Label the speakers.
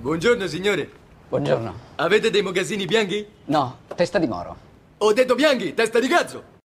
Speaker 1: Buongiorno, signore. Buongiorno. Avete dei magazzini bianchi?
Speaker 2: No, testa di moro.
Speaker 1: Ho detto bianchi, testa di cazzo!